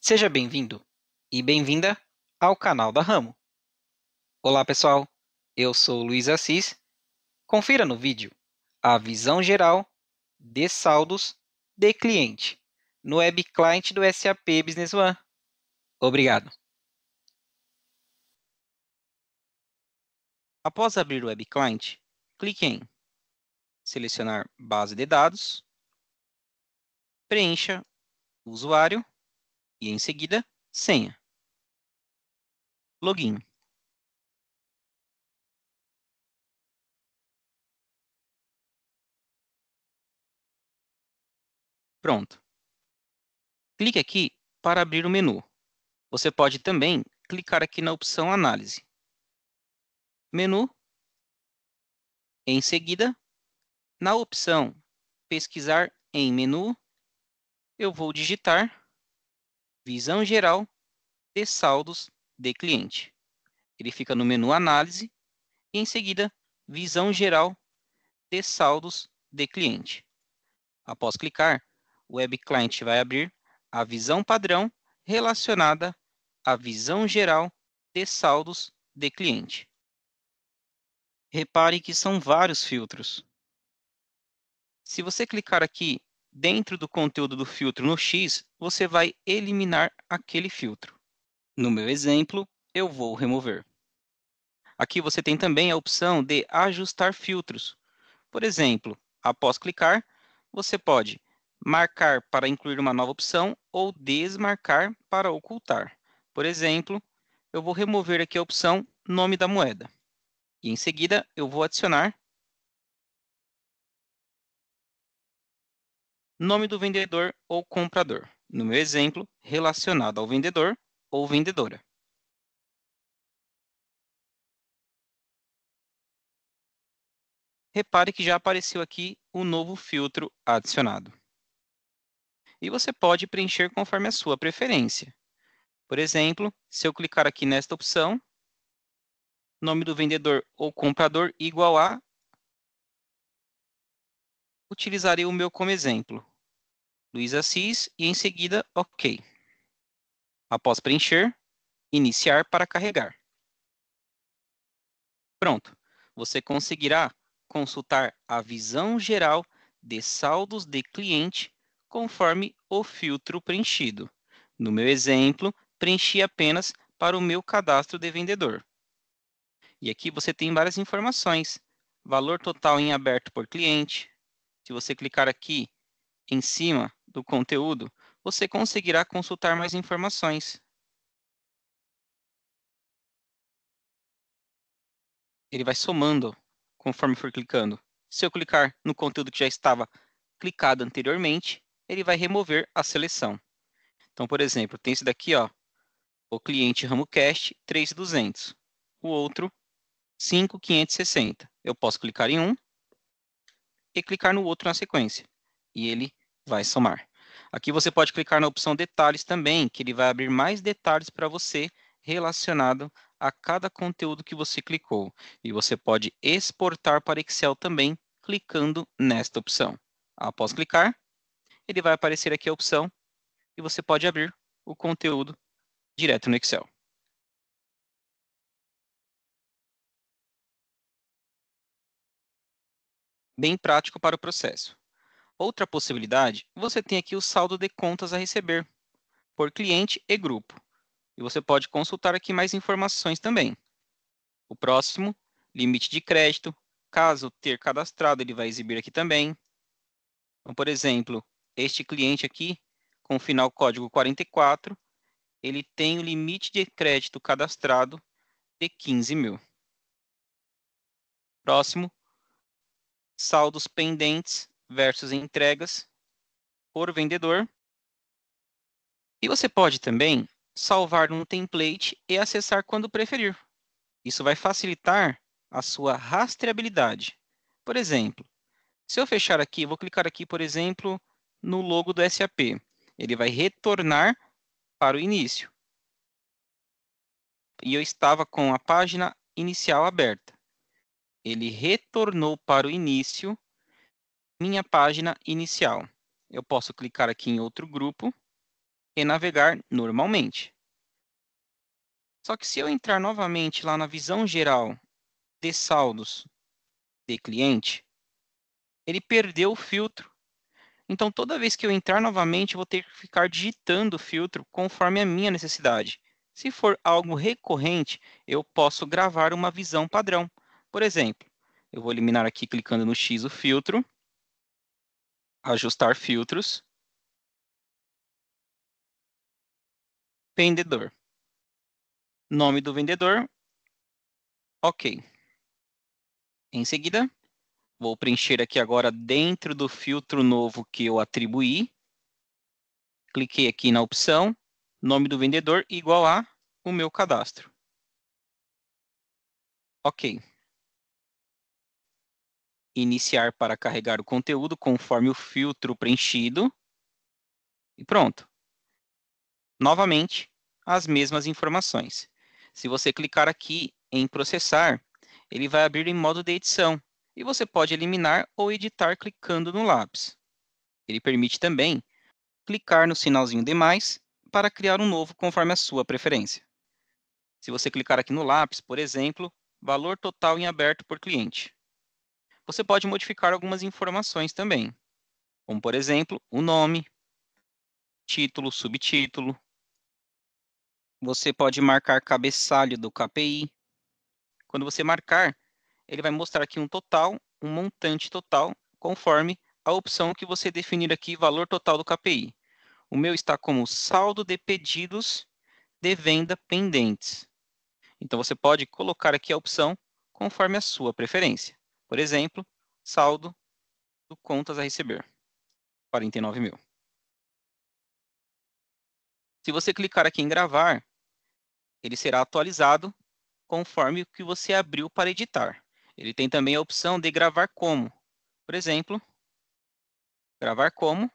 Seja bem-vindo e bem-vinda ao canal da Ramo. Olá, pessoal! Eu sou Luiz Assis. Confira no vídeo a visão geral de saldos de cliente no Web Client do SAP Business One. Obrigado. Após abrir o Web Client, clique em Selecionar Base de Dados, preencha usuário e, em seguida, senha. Login. Pronto. Clique aqui para abrir o menu. Você pode também clicar aqui na opção Análise. Menu. Em seguida, na opção Pesquisar em Menu, eu vou digitar Visão Geral de Saldos de Cliente. Ele fica no menu Análise e, em seguida, Visão Geral de Saldos de Cliente. Após clicar, o Web Client vai abrir a visão padrão relacionada à visão geral de saldos de cliente. Repare que são vários filtros. Se você clicar aqui dentro do conteúdo do filtro no X, você vai eliminar aquele filtro. No meu exemplo, eu vou remover. Aqui você tem também a opção de ajustar filtros. Por exemplo, após clicar, você pode marcar para incluir uma nova opção ou desmarcar para ocultar. Por exemplo, eu vou remover aqui a opção nome da moeda. E em seguida, eu vou adicionar nome do vendedor ou comprador. No meu exemplo, relacionado ao vendedor ou vendedora. Repare que já apareceu aqui o novo filtro adicionado e você pode preencher conforme a sua preferência. Por exemplo, se eu clicar aqui nesta opção, nome do vendedor ou comprador igual a, utilizarei o meu como exemplo, Luiz Assis, e em seguida, OK. Após preencher, iniciar para carregar. Pronto, você conseguirá consultar a visão geral de saldos de cliente conforme o filtro preenchido. No meu exemplo, preenchi apenas para o meu cadastro de vendedor. E aqui você tem várias informações. Valor total em aberto por cliente. Se você clicar aqui em cima do conteúdo, você conseguirá consultar mais informações. Ele vai somando conforme for clicando. Se eu clicar no conteúdo que já estava clicado anteriormente, ele vai remover a seleção. Então, por exemplo, tem esse daqui, ó, o cliente RamoCast 3200, o outro 5560. Eu posso clicar em um e clicar no outro na sequência, e ele vai somar. Aqui você pode clicar na opção detalhes também, que ele vai abrir mais detalhes para você relacionado a cada conteúdo que você clicou. E você pode exportar para Excel também, clicando nesta opção. Após clicar, ele vai aparecer aqui a opção e você pode abrir o conteúdo direto no Excel. Bem prático para o processo. Outra possibilidade, você tem aqui o saldo de contas a receber por cliente e grupo. E você pode consultar aqui mais informações também. O próximo, limite de crédito, caso ter cadastrado, ele vai exibir aqui também. Então, por exemplo, este cliente aqui, com o final código 44, ele tem o limite de crédito cadastrado de 15 mil. Próximo, saldos pendentes versus entregas por vendedor. E você pode também salvar num template e acessar quando preferir. Isso vai facilitar a sua rastreabilidade. Por exemplo, se eu fechar aqui, vou clicar aqui, por exemplo, no logo do SAP. Ele vai retornar para o início. E eu estava com a página inicial aberta. Ele retornou para o início, minha página inicial. Eu posso clicar aqui em outro grupo e navegar normalmente. Só que se eu entrar novamente lá na visão geral de saldos de cliente, ele perdeu o filtro então, toda vez que eu entrar novamente, eu vou ter que ficar digitando o filtro conforme a minha necessidade. Se for algo recorrente, eu posso gravar uma visão padrão. Por exemplo, eu vou eliminar aqui clicando no X o filtro, ajustar filtros, vendedor. Nome do vendedor, ok. Em seguida, Vou preencher aqui agora dentro do filtro novo que eu atribuí. Cliquei aqui na opção, nome do vendedor igual a o meu cadastro. Ok. Iniciar para carregar o conteúdo conforme o filtro preenchido. E pronto. Novamente, as mesmas informações. Se você clicar aqui em processar, ele vai abrir em modo de edição e você pode eliminar ou editar clicando no lápis. Ele permite também clicar no sinalzinho de mais para criar um novo conforme a sua preferência. Se você clicar aqui no lápis, por exemplo, valor total em aberto por cliente. Você pode modificar algumas informações também, como por exemplo, o nome, título, subtítulo. Você pode marcar cabeçalho do KPI. Quando você marcar, ele vai mostrar aqui um total, um montante total, conforme a opção que você definir aqui, valor total do KPI. O meu está como saldo de pedidos de venda pendentes. Então, você pode colocar aqui a opção conforme a sua preferência. Por exemplo, saldo do contas a receber, 49 mil. Se você clicar aqui em gravar, ele será atualizado conforme o que você abriu para editar. Ele tem também a opção de gravar como. Por exemplo, gravar como.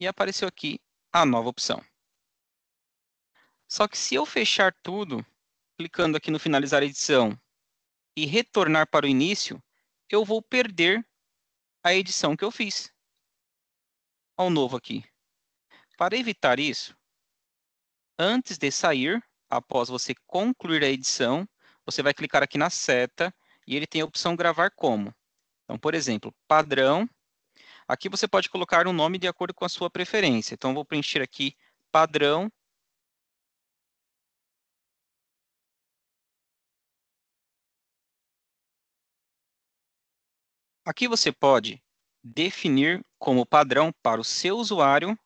E apareceu aqui a nova opção. Só que se eu fechar tudo, clicando aqui no finalizar edição e retornar para o início, eu vou perder a edição que eu fiz. Ao novo aqui. Para evitar isso, antes de sair, após você concluir a edição, você vai clicar aqui na seta e ele tem a opção gravar como. Então, por exemplo, padrão. Aqui você pode colocar um nome de acordo com a sua preferência. Então, vou preencher aqui padrão. Aqui você pode definir como padrão para o seu usuário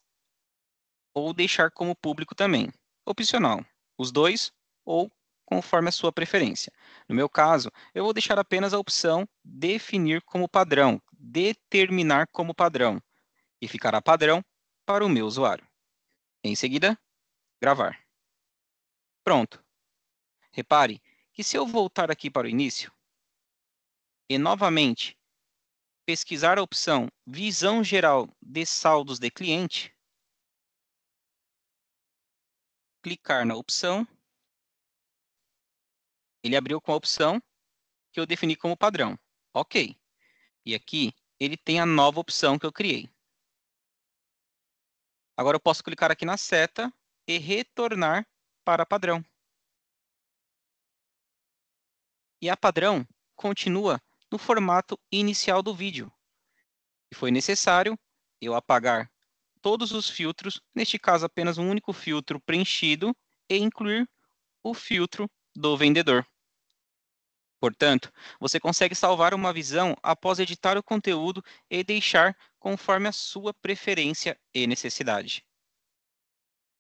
ou deixar como público também. Opcional, os dois ou conforme a sua preferência. No meu caso, eu vou deixar apenas a opção definir como padrão, determinar como padrão, e ficará padrão para o meu usuário. Em seguida, gravar. Pronto. Repare que se eu voltar aqui para o início e novamente pesquisar a opção visão geral de saldos de cliente, clicar na opção ele abriu com a opção que eu defini como padrão. Ok. E aqui ele tem a nova opção que eu criei. Agora eu posso clicar aqui na seta e retornar para padrão. E a padrão continua no formato inicial do vídeo. E foi necessário eu apagar todos os filtros, neste caso apenas um único filtro preenchido, e incluir o filtro do vendedor. Portanto, você consegue salvar uma visão após editar o conteúdo e deixar conforme a sua preferência e necessidade.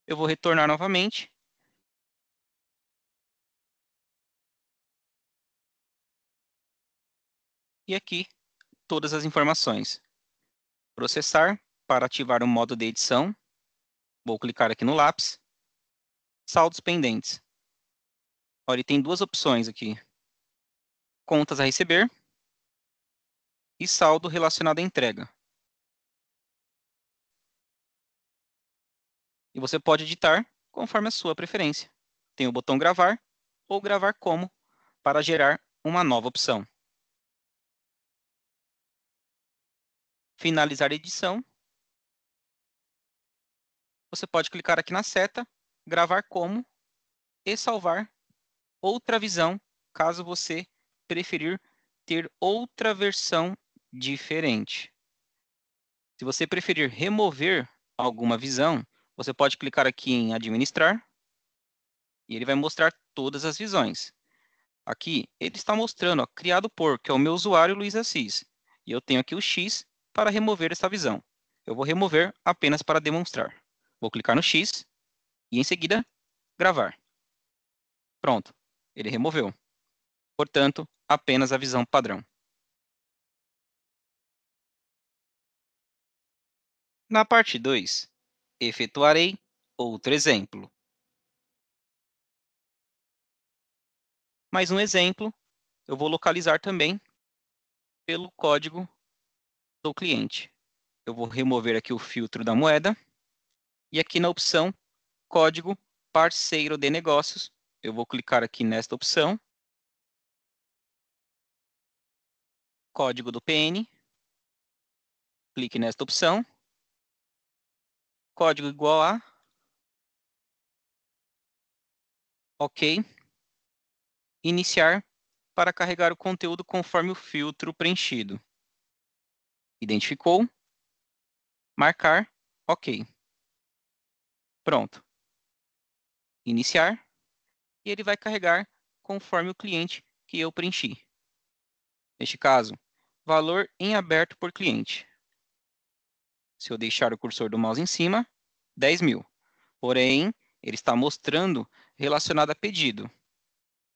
Eu vou retornar novamente. E aqui, todas as informações. Processar para ativar o modo de edição. Vou clicar aqui no lápis. Saldos pendentes. Olha, tem duas opções aqui contas a receber e saldo relacionado à entrega. E você pode editar conforme a sua preferência. Tem o botão gravar ou gravar como para gerar uma nova opção. Finalizar a edição. Você pode clicar aqui na seta, gravar como e salvar outra visão, caso você preferir ter outra versão diferente. Se você preferir remover alguma visão, você pode clicar aqui em administrar e ele vai mostrar todas as visões. Aqui, ele está mostrando, ó, criado por, que é o meu usuário Luiz Assis. E eu tenho aqui o X para remover esta visão. Eu vou remover apenas para demonstrar. Vou clicar no X e, em seguida, gravar. Pronto, ele removeu. Portanto, apenas a visão padrão. Na parte 2, efetuarei outro exemplo. Mais um exemplo, eu vou localizar também pelo código do cliente. Eu vou remover aqui o filtro da moeda e aqui na opção código parceiro de negócios, eu vou clicar aqui nesta opção código do PN. Clique nesta opção. Código igual a. OK. Iniciar para carregar o conteúdo conforme o filtro preenchido. Identificou. Marcar. OK. Pronto. Iniciar. E ele vai carregar conforme o cliente que eu preenchi. Neste caso, valor em aberto por cliente. Se eu deixar o cursor do mouse em cima, 10 mil. Porém, ele está mostrando relacionado a pedido.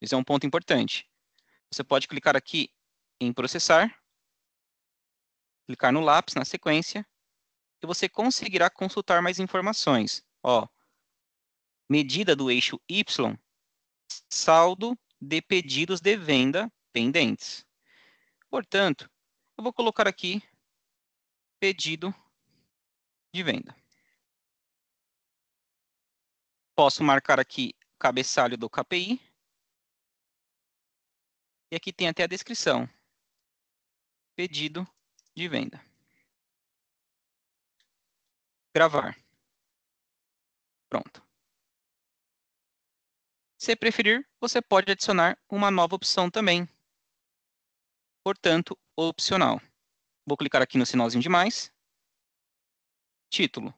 Isso é um ponto importante. Você pode clicar aqui em processar, clicar no lápis na sequência, e você conseguirá consultar mais informações. Ó, medida do eixo Y, saldo de pedidos de venda pendentes. Portanto, eu vou colocar aqui pedido de venda. Posso marcar aqui cabeçalho do KPI. E aqui tem até a descrição. Pedido de venda. Gravar. Pronto. Se preferir, você pode adicionar uma nova opção também. Portanto, opcional. Vou clicar aqui no sinalzinho de mais. Título.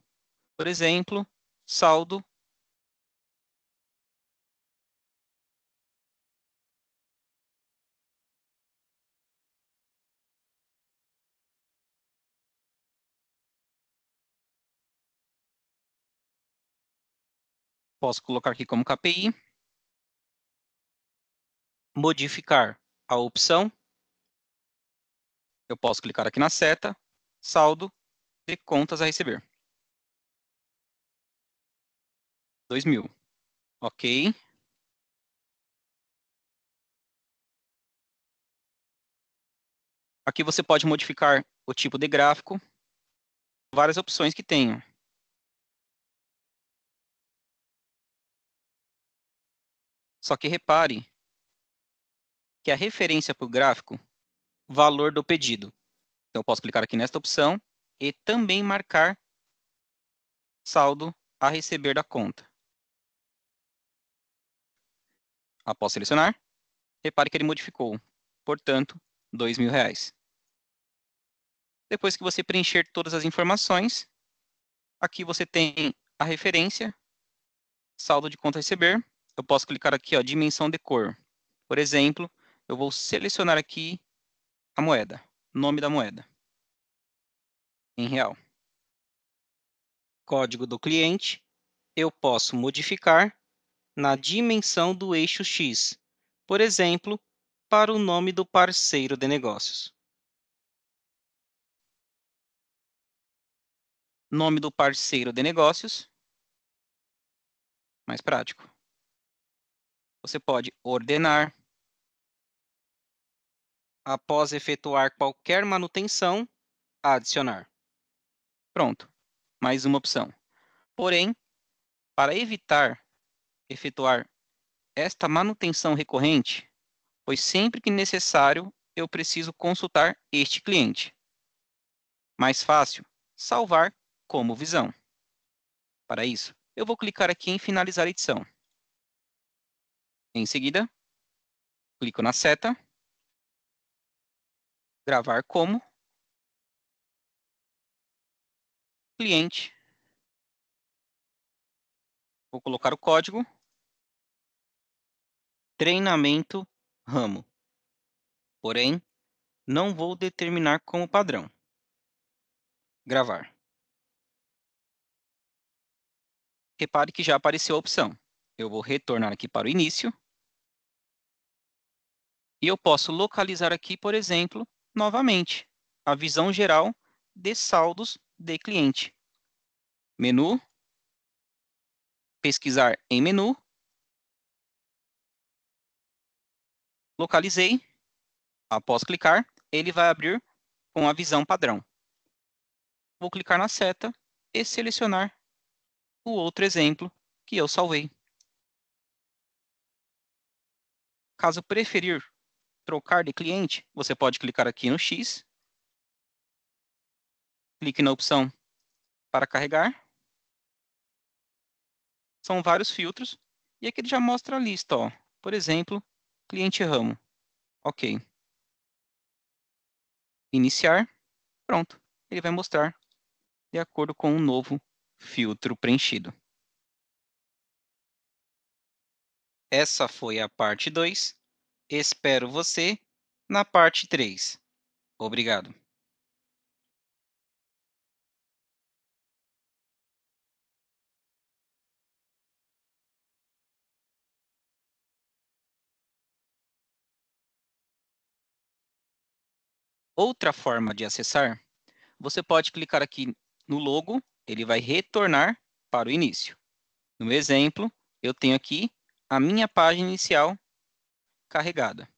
Por exemplo, saldo. Posso colocar aqui como KPI. Modificar a opção eu posso clicar aqui na seta, saldo de contas a receber. 2000. Ok. Aqui você pode modificar o tipo de gráfico, várias opções que tenho. Só que repare que a referência para o gráfico valor do pedido. Então, eu posso clicar aqui nesta opção e também marcar saldo a receber da conta. Após selecionar, repare que ele modificou, portanto, R$ 2.000. Depois que você preencher todas as informações, aqui você tem a referência, saldo de conta a receber. Eu posso clicar aqui, ó, dimensão de cor. Por exemplo, eu vou selecionar aqui a moeda, nome da moeda em real. Código do cliente, eu posso modificar na dimensão do eixo X, por exemplo, para o nome do parceiro de negócios. Nome do parceiro de negócios, mais prático. Você pode ordenar, após efetuar qualquer manutenção, adicionar. Pronto, mais uma opção. Porém, para evitar efetuar esta manutenção recorrente, pois sempre que necessário eu preciso consultar este cliente. Mais fácil, salvar como visão. Para isso, eu vou clicar aqui em finalizar edição. Em seguida, clico na seta Gravar como cliente. Vou colocar o código treinamento ramo. Porém, não vou determinar como padrão. Gravar. Repare que já apareceu a opção. Eu vou retornar aqui para o início. E eu posso localizar aqui, por exemplo, novamente a visão geral de saldos de cliente. Menu, pesquisar em menu, localizei, após clicar, ele vai abrir com a visão padrão. Vou clicar na seta e selecionar o outro exemplo que eu salvei. Caso preferir trocar de cliente, você pode clicar aqui no X, clique na opção para carregar. São vários filtros e aqui ele já mostra a lista, ó. Por exemplo, cliente ramo. OK. Iniciar. Pronto. Ele vai mostrar de acordo com o um novo filtro preenchido. Essa foi a parte 2 Espero você na parte 3. Obrigado. Outra forma de acessar, você pode clicar aqui no logo, ele vai retornar para o início. No exemplo, eu tenho aqui a minha página inicial carregada.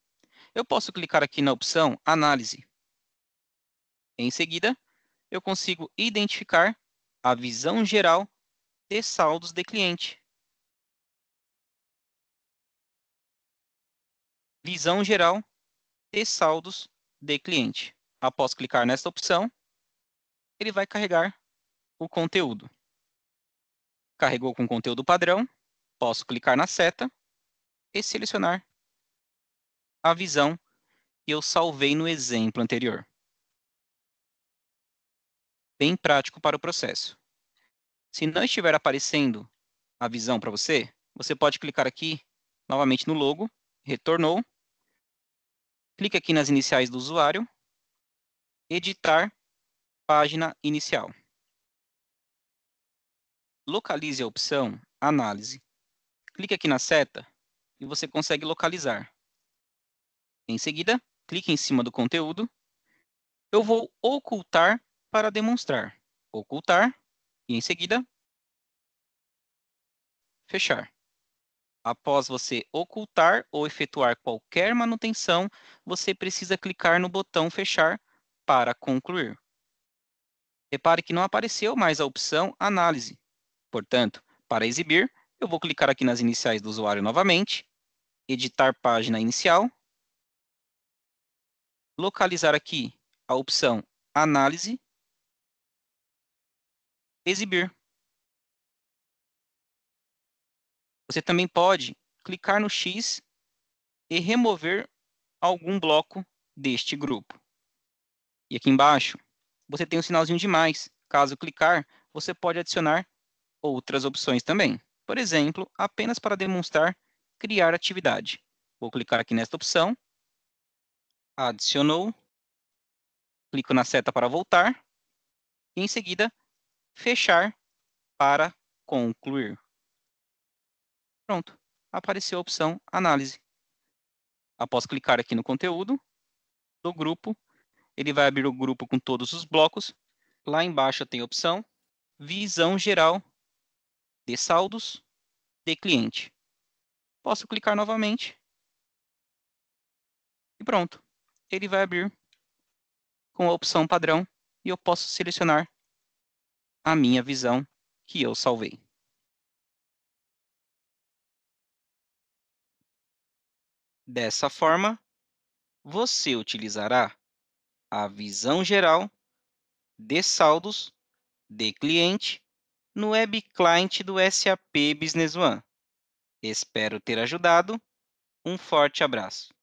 Eu posso clicar aqui na opção Análise. Em seguida, eu consigo identificar a visão geral de saldos de cliente. Visão geral de saldos de cliente. Após clicar nesta opção, ele vai carregar o conteúdo. Carregou com conteúdo padrão, posso clicar na seta e selecionar a visão que eu salvei no exemplo anterior. Bem prático para o processo. Se não estiver aparecendo a visão para você, você pode clicar aqui novamente no logo, retornou, clique aqui nas iniciais do usuário, editar página inicial. Localize a opção Análise. Clique aqui na seta e você consegue localizar. Em seguida, clique em cima do conteúdo. Eu vou ocultar para demonstrar. Ocultar e em seguida fechar. Após você ocultar ou efetuar qualquer manutenção, você precisa clicar no botão fechar para concluir. Repare que não apareceu mais a opção análise. Portanto, para exibir, eu vou clicar aqui nas iniciais do usuário novamente, editar página inicial localizar aqui a opção Análise, Exibir. Você também pode clicar no X e remover algum bloco deste grupo. E aqui embaixo, você tem um sinalzinho de mais. Caso clicar, você pode adicionar outras opções também. Por exemplo, apenas para demonstrar criar atividade. Vou clicar aqui nesta opção adicionou, clico na seta para voltar, e em seguida, fechar para concluir. Pronto, apareceu a opção análise. Após clicar aqui no conteúdo do grupo, ele vai abrir o grupo com todos os blocos. Lá embaixo tem a opção visão geral de saldos de cliente. Posso clicar novamente. E pronto ele vai abrir com a opção padrão e eu posso selecionar a minha visão que eu salvei. Dessa forma, você utilizará a visão geral de saldos de cliente no web client do SAP Business One. Espero ter ajudado. Um forte abraço.